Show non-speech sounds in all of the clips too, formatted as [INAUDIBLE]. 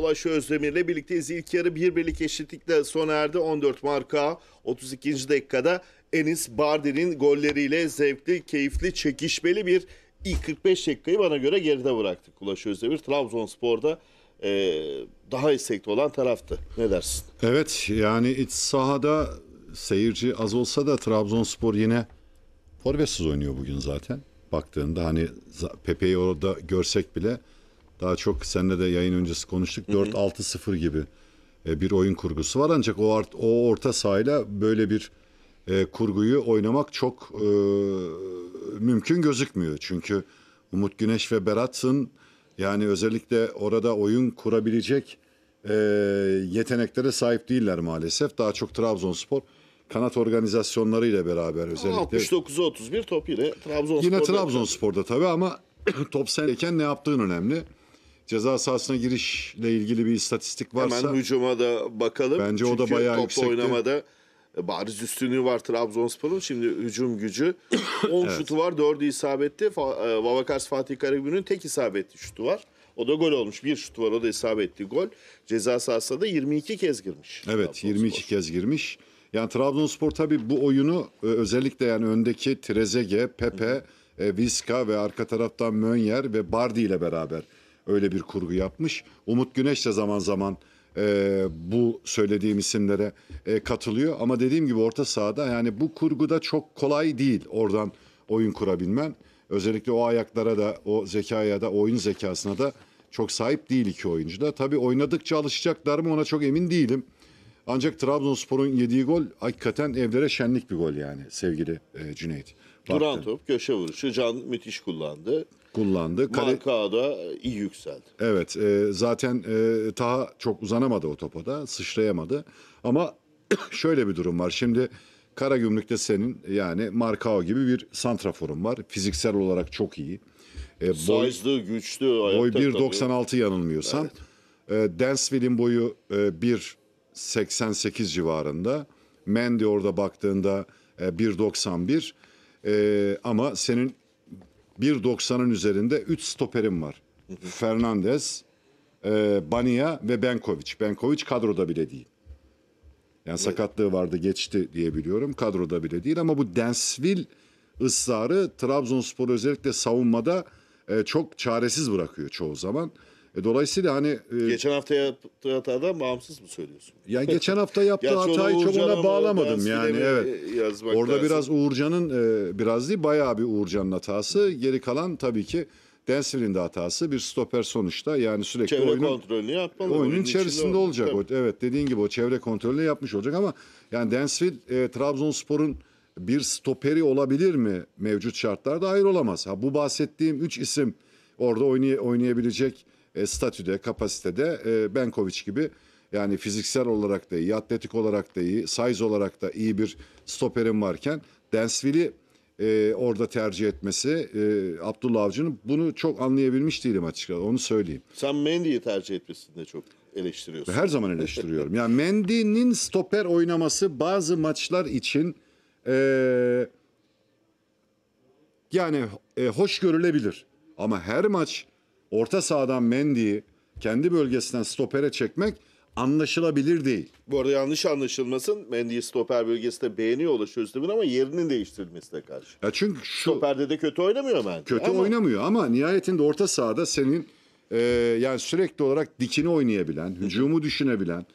Ulaş Özdemir'le birlikteyiz. İlk yarı bir birlik eşitlikle sona erdi. 14 marka 32. dakikada Enis Bardi'nin golleriyle zevkli, keyifli, çekişmeli bir ilk 45 dakikayı bana göre geride bıraktık Ulaş Özdemir. Trabzonspor'da e, daha istekli olan taraftı. Ne dersin? Evet yani iç sahada seyirci az olsa da Trabzonspor yine forvetsiz oynuyor bugün zaten. Baktığında hani Pepe'yi orada görsek bile daha çok seninle de yayın öncesi konuştuk. 4-6-0 gibi e, bir oyun kurgusu var. Ancak o, art, o orta sahayla böyle bir e, kurguyu oynamak çok e, mümkün gözükmüyor. Çünkü Umut Güneş ve Berat'ın yani özellikle orada oyun kurabilecek e, yeteneklere sahip değiller maalesef. Daha çok Trabzonspor kanat organizasyonlarıyla beraber özellikle. 69'a 31 top yine Trabzonspor'da. Yine Trabzonspor'da tabii ama [CLEARS THROAT] top sendeyken ne yaptığın önemli ceza sahasına girişle ilgili bir istatistik varsa. Hemen hücuma da bakalım. Bence Çünkü o da bayağı top yüksekti. oynamada e, bariz üstünlüğü var Trabzonspor'un. Şimdi hücum gücü. 10 [COUGHS] evet. şutu var 4'ü isabetli. E, Vavakars Fatih Karagümrük'ün tek isabetli şutu var. O da gol olmuş. Bir şutu var o da isabetli gol. Ceza sahasına da 22 kez girmiş. Evet 22 kez girmiş. Yani Trabzonspor tabii bu oyunu e, özellikle yani öndeki Trezege, Pepe, Vizca ve arka taraftan Mönyer ve Bardi ile beraber öyle bir kurgu yapmış. Umut Güneş de zaman zaman e, bu söylediğim isimlere e, katılıyor. Ama dediğim gibi orta sahada yani bu kurguda çok kolay değil oradan oyun kurabilmen. Özellikle o ayaklara da o zekaya da oyun zekasına da çok sahip değil iki oyuncu da. Tabii oynadıkça alışacaklar mı ona çok emin değilim. Ancak Trabzonspor'un yediği gol hakikaten evlere şenlik bir gol yani sevgili e, Cüneyt. Duran top köşe vuruşu Can müthiş kullandı kullandı. Kale... Markada iyi yükseldi. Evet e, zaten e, Taha çok uzanamadı o topada, sıçrayamadı. Ama [CLEARS THROAT] şöyle bir durum var. Şimdi Kara Gümrük'te senin yani Markao gibi bir santraforun var. Fiziksel olarak çok iyi. E, boy, Size'lı, güçlü. Boy 1.96 yanılmıyorsam. Evet. E, Dansville'in boyu e, 1.88 civarında. Mendy orada baktığında e, 1.91. E, ama senin 1.90'ın üzerinde 3 stoperim var. Fernandez, e, Bania ve Benkovic. Benkovic kadroda bile değil. Yani sakatlığı vardı geçti diye biliyorum. Kadroda bile değil ama bu Densville ısrarı Trabzonspor özellikle savunmada e, çok çaresiz bırakıyor çoğu zaman. E, dolayısıyla hani e, geçen hafta yaptığı hatadan bağımsız mı söylüyorsun? Yani geçen hafta yaptığı hatayı çok ona bağlamadım yani evet. Orada lazım? biraz Uğurcan'ın e, biraz değil bayağı bir Uğurcan'ın hatası. Geri kalan tabii ki Densil'in de hatası. Bir stoper sonuçta yani sürekli çevre oyunun, kontrolünü yapmalı. oyunun içerisinde olacak. O, evet dediğin gibi o çevre kontrolünü yapmış olacak ama yani Densil e, Trabzonspor'un bir stoperi olabilir mi mevcut şartlarda? Hayır olamaz. Ha, bu bahsettiğim üç isim orada oynay- oynayabilecek e, statüde, kapasitede e, Benkoviç gibi yani fiziksel olarak da iyi, atletik olarak da iyi, size olarak da iyi bir stoperim varken Densville'i e, orada tercih etmesi e, Abdullah Avcı'nın bunu çok anlayabilmiş değilim açıkçası onu söyleyeyim. Sen Mendy'yi tercih etmesinde çok eleştiriyorsun. Her zaman eleştiriyorum. yani Mendy'nin stoper oynaması bazı maçlar için e, yani e, hoş görülebilir. Ama her maç orta sahadan Mendy'yi kendi bölgesinden stopere çekmek anlaşılabilir değil. Bu arada yanlış anlaşılmasın. Mendy stoper bölgesinde beğeniyor Ulaş Özdemir ama yerinin değiştirilmesine karşı. Ya çünkü şu, Stoperde de kötü oynamıyor bence. Kötü ama... oynamıyor ama nihayetinde orta sahada senin e, yani sürekli olarak dikini oynayabilen, hücumu düşünebilen,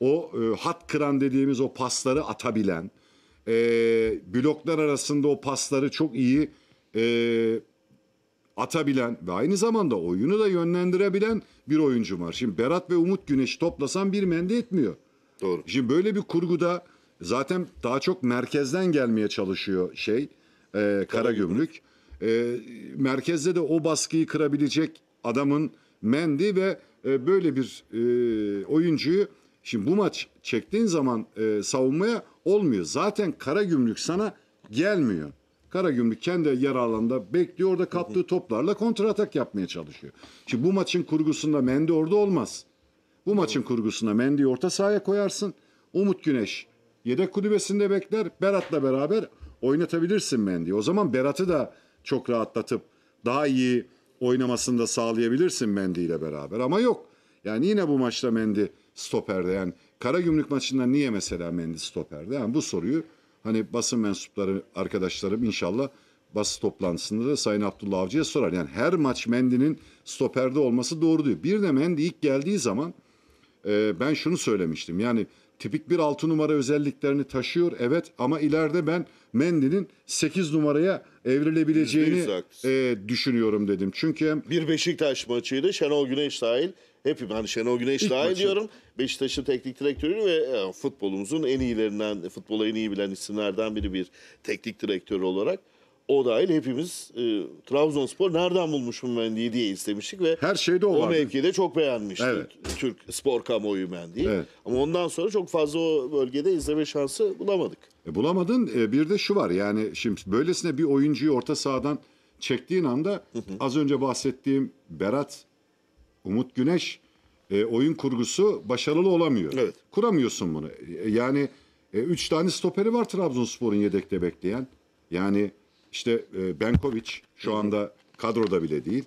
o e, hat kıran dediğimiz o pasları atabilen, e, bloklar arasında o pasları çok iyi e, atabilen ve aynı zamanda oyunu da yönlendirebilen bir oyuncum var. Şimdi Berat ve Umut Güneş toplasan bir mende etmiyor. Doğru. Şimdi böyle bir kurguda zaten daha çok merkezden gelmeye çalışıyor şey e, Karagümrük. E, merkezde de o baskıyı kırabilecek adamın Mendi ve e, böyle bir e, oyuncuyu şimdi bu maç çektiğin zaman e, savunmaya olmuyor. Zaten Karagümrük sana gelmiyor. Karagümrük kendi yer alanında bekliyor. Orada kaptığı toplarla kontratak yapmaya çalışıyor. Şimdi bu maçın kurgusunda Mendy orada olmaz. Bu maçın kurgusunda Mendy'yi orta sahaya koyarsın. Umut Güneş yedek kulübesinde bekler. Berat'la beraber oynatabilirsin Mendy'yi. O zaman Berat'ı da çok rahatlatıp daha iyi oynamasını da sağlayabilirsin Mendy ile beraber. Ama yok. Yani yine bu maçta Mendy stoperde. Yani Karagümrük maçında niye mesela Mendy stoperde? Yani bu soruyu Hani basın mensupları arkadaşlarım inşallah basın toplantısında da Sayın Abdullah Avcı'ya sorar. Yani her maç Mendy'nin stoperde olması doğru diyor. Bir de Mendy ilk geldiği zaman e, ben şunu söylemiştim. Yani tipik bir 6 numara özelliklerini taşıyor evet ama ileride ben Mendy'nin 8 numaraya evrilebileceğini e, düşünüyorum dedim. Çünkü hem... Bir Beşiktaş maçıydı Şenol Güneş dahil hep ben Şenol Güneş dahil maçı. diyorum. Beşiktaş'ın teknik direktörü ve e, futbolumuzun en iyilerinden, futbola en iyi bilen isimlerden biri bir teknik direktör olarak. O dahil hepimiz e, Trabzonspor nereden bulmuşum ben Mendy'yi diye istemiştik ve her şeyde o, o mevkide çok beğenmişti evet. Türk spor kamuoyu Mendy'yi. Evet. Ama ondan sonra çok fazla o bölgede izleme şansı bulamadık. E, bulamadın. E, bir de şu var yani şimdi böylesine bir oyuncuyu orta sahadan çektiğin anda az önce bahsettiğim Berat Umut Güneş e, oyun kurgusu başarılı olamıyor. Evet. Kuramıyorsun bunu. E, yani e, üç tane stoperi var Trabzonspor'un yedekte bekleyen. Yani işte e, Benkovic şu anda kadroda bile değil.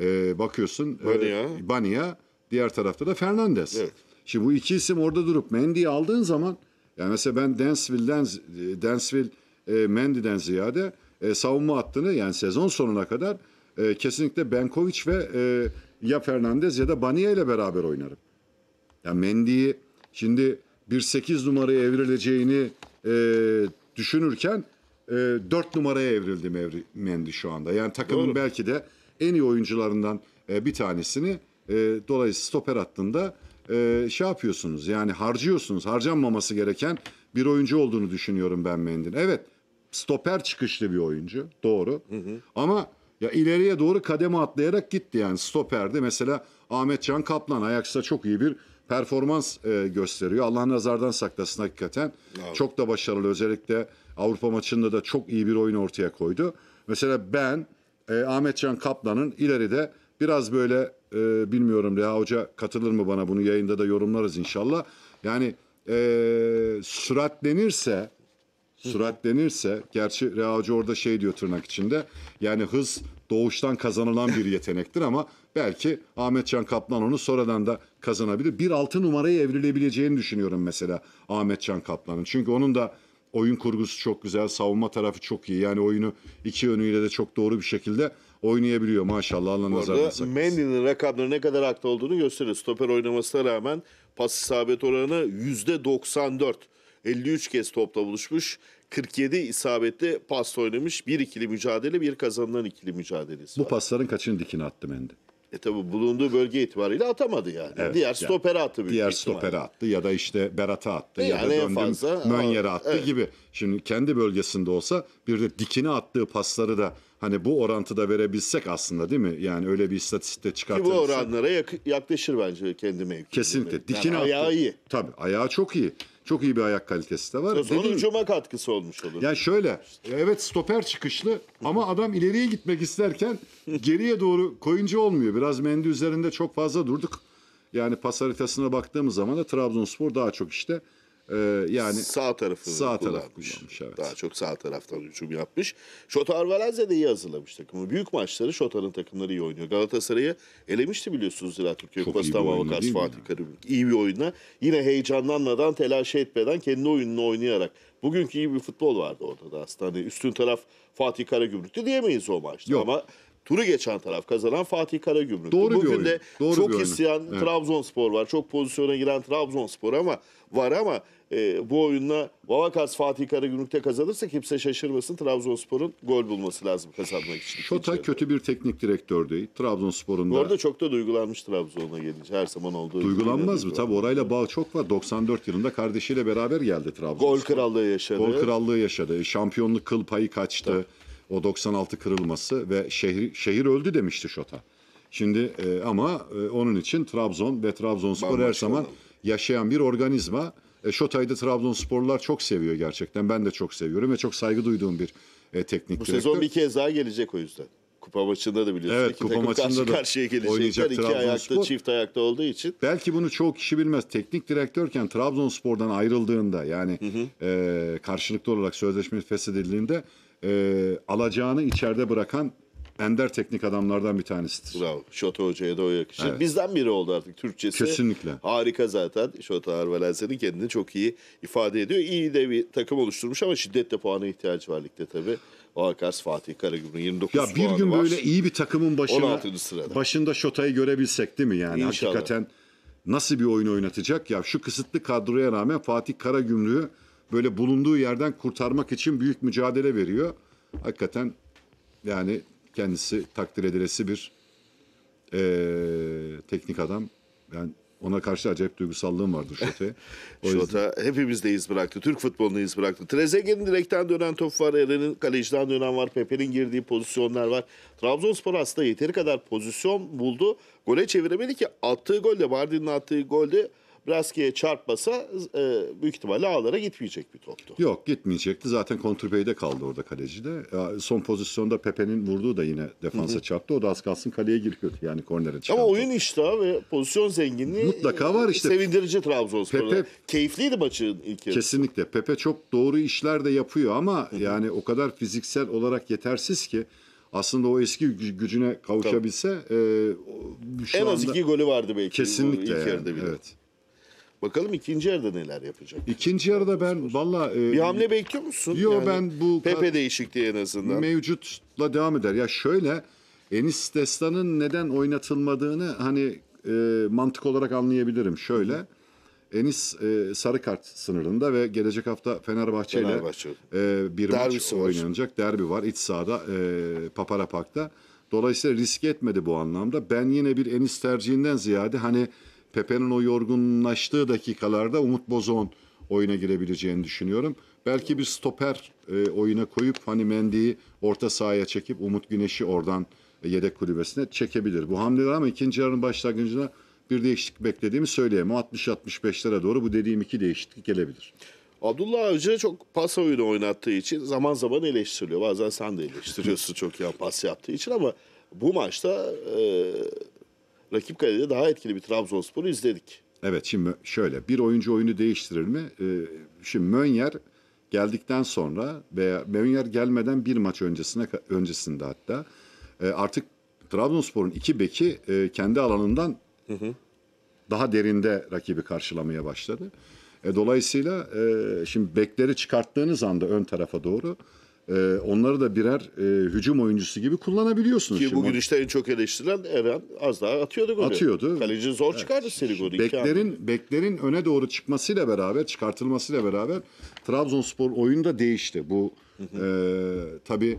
E, bakıyorsun e, Bania. E, Bania diğer tarafta da Fernandez. Evet. Şimdi bu iki isim orada durup Mendy'yi aldığın zaman yani mesela ben Densville'den e, Densville e, Mendy'den ziyade e, savunma attığını yani sezon sonuna kadar e, kesinlikle Benkoviç ve e, ya Fernandez ya da Baniye ile beraber oynarım. Ya Mendy'yi şimdi bir 8 numaraya evrileceğini e, düşünürken e, 4 numaraya evrildi Mevri, Mendy şu anda. Yani takımın Doğru. belki de en iyi oyuncularından e, bir tanesini e, dolayısıyla stoper hattında e, şey yapıyorsunuz. Yani harcıyorsunuz. Harcanmaması gereken bir oyuncu olduğunu düşünüyorum ben Mendy'nin. Evet stoper çıkışlı bir oyuncu. Doğru. Hı hı. Ama ya ileriye doğru kademe atlayarak gitti yani stoperde mesela Ahmet Can Kaplan Ajax'ta çok iyi bir performans e, gösteriyor. Allah nazardan saklasın hakikaten. Abi. Çok da başarılı özellikle Avrupa maçında da çok iyi bir oyun ortaya koydu. Mesela ben e, Ahmet Can Kaplan'ın ileride biraz böyle e, bilmiyorum Reha Hoca katılır mı bana bunu yayında da yorumlarız inşallah. Yani e, süratlenirse süratlenirse gerçi Reacı orada şey diyor tırnak içinde yani hız doğuştan kazanılan bir yetenektir ama belki Ahmetcan Kaplan onu sonradan da kazanabilir. Bir altı numaraya evrilebileceğini düşünüyorum mesela Ahmetcan Kaplan'ın. Çünkü onun da oyun kurgusu çok güzel, savunma tarafı çok iyi. Yani oyunu iki yönüyle de çok doğru bir şekilde oynayabiliyor maşallah Allah nazarına saklasın. Mendy'nin rakamları ne kadar haklı olduğunu gösterir. Stoper oynamasına rağmen pas isabet oranı yüzde %94. 53 kez topla buluşmuş. 47 isabetli pas oynamış. Bir ikili mücadele, bir kazanılan ikili mücadelesi. Bu var. pasların kaçını dikine attı Mendy? E tabi bulunduğu bölge itibariyle atamadı yani. Evet, diğer yani, stopere attı. Diğer ihtimalle. stopere attı ya da işte Berat'a attı e ya yani da döndüm fazla, Mönyer'e attı evet. gibi. Şimdi kendi bölgesinde olsa bir de dikine attığı pasları da hani bu orantıda verebilsek aslında değil mi? Yani öyle bir istatistikte çıkartırsak. Ki bu oranlara yaklaşır bence kendi mevkinde. Kesinlikle. Dikine yani attı. ayağı iyi. Tabii ayağı çok iyi. Çok iyi bir ayak kalitesi de var. O zaman hücuma katkısı olmuş olur. Ya şöyle, evet stoper çıkışlı ama adam ileriye gitmek isterken geriye doğru koyuncu olmuyor. Biraz mendi üzerinde çok fazla durduk. Yani pas haritasına baktığımız zaman da Trabzonspor daha çok işte ee, yani sağ tarafı sağ taraf kullanmış. Evet. Daha çok sağ taraftan hücum yapmış. Şota Arvalazze de iyi hazırlamış takımı. Büyük maçları Şotarın takımları iyi oynuyor. Galatasaray'ı elemişti biliyorsunuz Zira Türkiye Kupası Tamamı Kars Fatih Karabük. İyi bir oyunla. Yine heyecanlanmadan, telaş etmeden kendi oyununu oynayarak. Bugünkü iyi bir futbol vardı orada da aslında. Hani üstün taraf Fatih Karagümrük'tü diyemeyiz o maçta. Yok. Ama Turu geçen taraf kazanan Fatih Karagümrük. Doğru Bugün bir de Doğru çok bir isteyen Evet. Trabzonspor var. Çok pozisyona giren Trabzonspor ama var ama e, bu oyunla Vavakas Fatih Karagümrük'te kazanırsa kimse şaşırmasın. Trabzonspor'un gol bulması lazım kazanmak için. Şota İkinci kötü bir teknik direktör değil. Trabzonspor'un Bu da arada çok da duygulanmış Trabzon'a gelince her zaman olduğu duygulanmaz mı? Tabii orayla bağ çok var. 94 yılında kardeşiyle beraber geldi Trabzon. Gol krallığı yaşadı. Gol krallığı yaşadı. Şampiyonluk kıl payı kaçtı. O 96 kırılması ve şehir, şehir öldü demişti Şota. Şimdi e, ama e, onun için Trabzon ve Trabzonspor her zaman oldum. yaşayan bir organizma. E, Şotay'ı da Trabzonsporlular çok seviyor gerçekten. Ben de çok seviyorum ve çok saygı duyduğum bir e, teknik Bu direktör. sezon bir kez daha gelecek o yüzden. Kupa maçında da biliyorsunuz. Evet, İki kupa maçında karşı da karşıya gelecekler. İki ayakta, çift ayakta olduğu için. Belki bunu çok kişi bilmez. Teknik direktörken Trabzonspor'dan ayrıldığında yani hı hı. E, karşılıklı olarak sözleşme feshedildiğinde e, alacağını içeride bırakan ender teknik adamlardan bir tanesidir. Bravo. Şota Hoca'ya da o yakışır. Evet. Bizden biri oldu artık Türkçesi. Kesinlikle. Harika zaten. Şota Arvelense'nin kendini çok iyi ifade ediyor. İyi de bir takım oluşturmuş ama şiddetle puana ihtiyacı var ligde tabii. O Akars Fatih Karagümrük'ün 29 Ya bir gün böyle var. iyi bir takımın başına 16. sırada. başında Şota'yı görebilsek değil mi yani? İnşallah. Hakikaten nasıl bir oyun oynatacak ya şu kısıtlı kadroya rağmen Fatih Karagümrük'ü böyle bulunduğu yerden kurtarmak için büyük mücadele veriyor. Hakikaten yani kendisi takdir edilesi bir e, teknik adam. Yani ona karşı acayip duygusallığım vardır Şote. Şota [LAUGHS] hepimizde iz bıraktı. Türk futbolunda iz bıraktı. Trezeguet'in direkten dönen top var. Eren'in kaleciden dönen var. Pepe'nin girdiği pozisyonlar var. Trabzonspor aslında yeteri kadar pozisyon buldu. Gole çeviremedi ki attığı golle Mardin'in attığı golde Braski'ye çarpmasa e, büyük ihtimalle ağlara gitmeyecek bir toptu. Yok gitmeyecekti. Zaten Kontrpey'de kaldı orada kaleci de. E, son pozisyonda Pepe'nin vurduğu da yine defansa Hı-hı. çarptı. O da az kalsın kaleye giriyordu. Yani kornere çıkan. Ama oyun iştahı ve pozisyon zenginliği mutlaka var işte. Sevindirici Trabzonspor'da. Pepe keyifliydi maçın ilk yarısı. Kesinlikle. Pepe çok doğru işler de yapıyor ama Hı-hı. yani o kadar fiziksel olarak yetersiz ki aslında o eski gücüne kavuşabilse e, şu en az anda, iki golü vardı belki. Kesinlikle. yani, Evet. Bakalım ikinci yarıda neler yapacak. İkinci yarıda ben valla... E, bir hamle bekliyor musun? Yok yani, ben bu... Pepe değişikliği en azından. Mevcutla devam eder. Ya şöyle Enis Destan'ın neden oynatılmadığını hani e, mantık olarak anlayabilirim. Şöyle... Enis e, sarı kart sınırında ve gelecek hafta Fenerbahçe, ile e, bir Derbisi maç oynanacak. Var. Derbi var iç sahada e, Papara Park'ta. Dolayısıyla risk etmedi bu anlamda. Ben yine bir Enis tercihinden ziyade hani Pepe'nin o yorgunlaştığı dakikalarda Umut Bozon oyuna girebileceğini düşünüyorum. Belki bir stoper e, oyuna koyup hani Mendy'yi orta sahaya çekip Umut Güneş'i oradan e, yedek kulübesine çekebilir. Bu hamleler ama ikinci yarının başlangıcında bir değişiklik beklediğimi söyleyeyim. 60-65'lere doğru bu dediğim iki değişiklik gelebilir. Abdullah Hoca çok pas oyunu oynattığı için zaman zaman eleştiriliyor. Bazen sen de eleştiriyorsun [LAUGHS] çok ya pas yaptığı için ama bu maçta e, rakip kalede daha etkili bir Trabzonspor'u izledik. Evet şimdi şöyle bir oyuncu oyunu değiştirir mi? Ee, şimdi Mönyer geldikten sonra veya Mönyer gelmeden bir maç öncesine öncesinde hatta e, artık Trabzonspor'un iki beki e, kendi alanından hı hı. daha derinde rakibi karşılamaya başladı. E, dolayısıyla e, şimdi bekleri çıkarttığınız anda ön tarafa doğru ee, onları da birer e, hücum oyuncusu gibi kullanabiliyorsunuz. Ki şimdi. bugün işte en çok eleştirilen Eren az daha atıyordu golü. Atıyordu. Kaleci zor evet. çıkardı seni golü. Beklerin, beklerin öne doğru çıkmasıyla beraber, çıkartılmasıyla beraber Trabzonspor oyunu da değişti. Bu e, tabii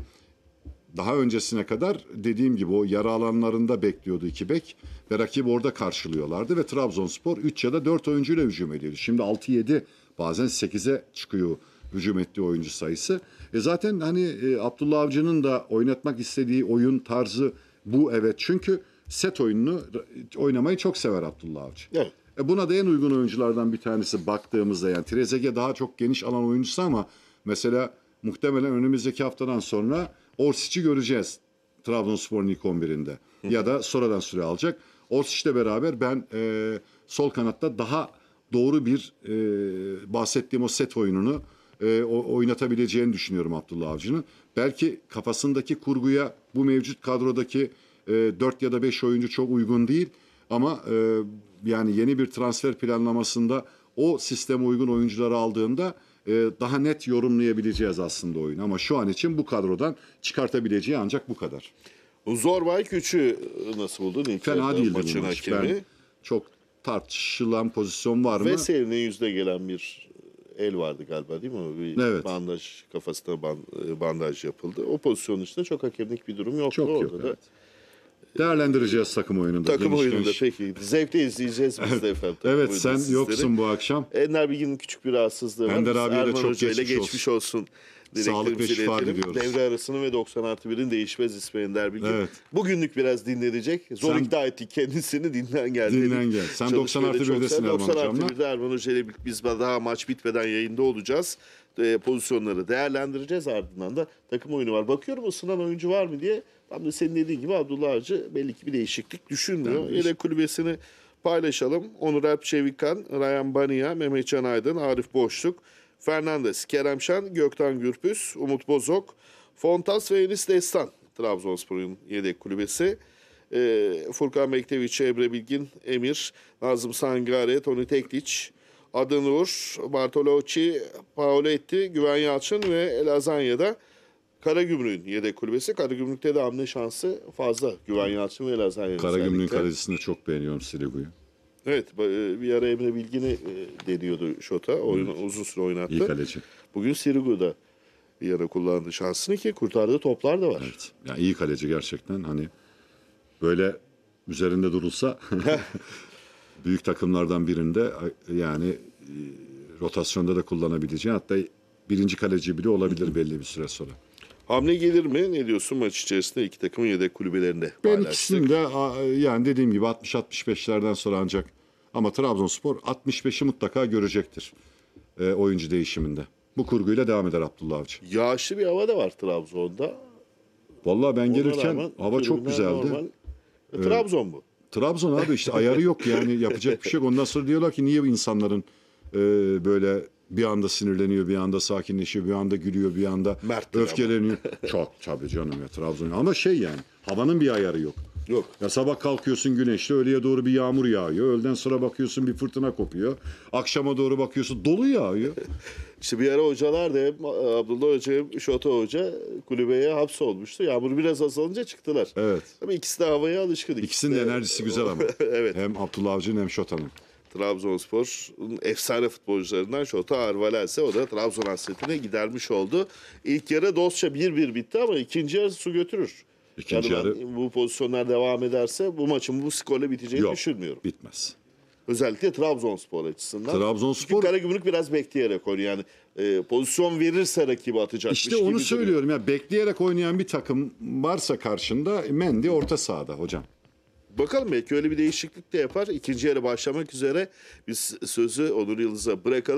daha öncesine kadar dediğim gibi o yara alanlarında bekliyordu iki bek ve rakip orada karşılıyorlardı ve Trabzonspor 3 ya da 4 oyuncuyla hücum ediyordu. Şimdi 6-7 bazen 8'e çıkıyor hücum ettiği oyuncu sayısı. E zaten hani e, Abdullah Avcı'nın da oynatmak istediği oyun tarzı bu evet. Çünkü set oyununu oynamayı çok sever Abdullah Avcı. Evet. E buna da en uygun oyunculardan bir tanesi baktığımızda yani Trezege daha çok geniş alan oyuncusu ama mesela muhtemelen önümüzdeki haftadan sonra Orsic'i göreceğiz Trabzonspor'un ilk 11'inde. ya da sonradan süre alacak. Orsic'le beraber ben e, sol kanatta daha doğru bir e, bahsettiğim o set oyununu e, oynatabileceğini düşünüyorum Abdullah Avcı'nın. Belki kafasındaki kurguya bu mevcut kadrodaki e, 4 ya da 5 oyuncu çok uygun değil. Ama e, yani yeni bir transfer planlamasında o sisteme uygun oyuncuları aldığında e, daha net yorumlayabileceğiz aslında oyunu. Ama şu an için bu kadrodan çıkartabileceği ancak bu kadar. Zorbay Küçü e, nasıl buldun? İlk Fena değildi maçın bu maç. Hakemi. Ben çok tartışılan pozisyon var Ve mı? Veseli'nin yüzde gelen bir el vardı galiba değil mi? Bir evet. Bandaj kafasına e, bandaj yapıldı. O pozisyon dışında çok hakemlik bir durum yoktu çok orada yok, da. Değerlendireceğiz takım oyununda. Takım geniş, oyununda geniş. peki. Zevkle izleyeceğiz biz de efendim. evet sen sizleri. yoksun bu akşam. Ender Bilgin'in küçük bir rahatsızlığı var. Ender abiye de çok geçmiş, geçmiş olsun. olsun. Sağlık ve şifa diliyoruz. Devre arasını ve 90 artı 1'in değişmez ismi Ender Bilgin. Evet. Bugünlük biraz dinlenecek. Zor Sen, ikna ettik kendisini dinlen gel. Dinlen gel. Sen 90 artı 1'desin Erman 90 artı 1'de Erman Hoca ile biz daha maç bitmeden yayında olacağız e, pozisyonları değerlendireceğiz ardından da takım oyunu var. Bakıyorum ısınan oyuncu var mı diye. Tam da senin dediğin gibi Abdullah Avcı belli ki bir değişiklik düşünmüyor. Yani Yedek kulübesini paylaşalım. Onur Alp Çevikan, Ryan Baniya, Mehmet Can Aydın, Arif Boşluk, Fernandez, Kerem Şen, Gökten Gürpüz, Umut Bozok, Fontas ve Enis Destan. Trabzonspor'un yedek kulübesi. E, Furkan Bekteviç, Emre Bilgin, Emir, Nazım Sangare, Tony Tekliç, Adın Uğur, Bartolocci, Paoletti, Güven Yalçın ve Elazanya'da Karagümrük'ün yedek kulübesi. Karagümrük'te de hamle şansı fazla. Güven Yalçın ve Elazanya'da. Karagümrük'ün özellikle. kalecisini çok beğeniyorum Siligu'yu. Evet e, bir ara Emre Bilgin'i e, deniyordu Şota. Oyun, evet. Uzun süre oynattı. İyi kaleci. Bugün Sirigo'da bir yere kullandı şansını ki kurtardığı toplar da var. Evet. Yani iyi kaleci gerçekten hani böyle üzerinde durulsa [LAUGHS] büyük takımlardan birinde yani e, rotasyonda da kullanabileceği hatta birinci kaleci bile olabilir belli bir süre sonra. Hamle gelir mi? Ne diyorsun maç içerisinde iki takımın yedek kulübelerinde? Ben paylaştık. ikisini de e, yani dediğim gibi 60-65'lerden sonra ancak ama Trabzonspor 65'i mutlaka görecektir e, oyuncu değişiminde. Bu kurguyla devam eder Abdullah Avcı. Yağışlı bir hava da var Trabzon'da. Vallahi ben Ona gelirken rağmen, hava çok güzeldi. Normal. E, Trabzon bu. Trabzon abi işte ayarı yok yani yapacak bir şey yok. Ondan sonra diyorlar ki niye bu insanların e, böyle bir anda sinirleniyor, bir anda sakinleşiyor, bir anda gülüyor, bir anda Mert'tir öfkeleniyor. [LAUGHS] Çok tabii canım ya Trabzon. Ama şey yani havanın bir ayarı yok. Yok. Ya sabah kalkıyorsun güneşli, öğleye doğru bir yağmur yağıyor. Öğleden sonra bakıyorsun bir fırtına kopuyor. Akşama doğru bakıyorsun dolu yağıyor. [LAUGHS] işte bir ara hocalar da hem Abdullah Hoca Şoto Hoca kulübeye hapsolmuştu. Yağmur biraz azalınca çıktılar. Evet. Ama ikisi de havaya alışkın. İkisi de enerjisi güzel ama. [LAUGHS] evet. Hem Abdullah Avcı'nın hem Şota'nın. Trabzonspor'un efsane futbolcularından Şota Arvalense o da Trabzon hasretine gidermiş oldu. İlk yarı dostça 1-1 bitti ama ikinci yarı su götürür. İkinci yani yarı... bu pozisyonlar devam ederse bu maçın bu skorla biteceğini Yok, düşünmüyorum. bitmez. Özellikle Trabzonspor açısından. Trabzonspor... Çünkü Karagümrük biraz bekleyerek oynuyor. Yani e, pozisyon verirse rakibi atacakmış İşte onu söylüyorum. Duruyor. Yani bekleyerek oynayan bir takım varsa karşında Mendy orta sahada hocam. Bakalım belki öyle bir değişiklik de yapar. İkinci yarı başlamak üzere biz sözü Onur Yıldız'a bırakalım.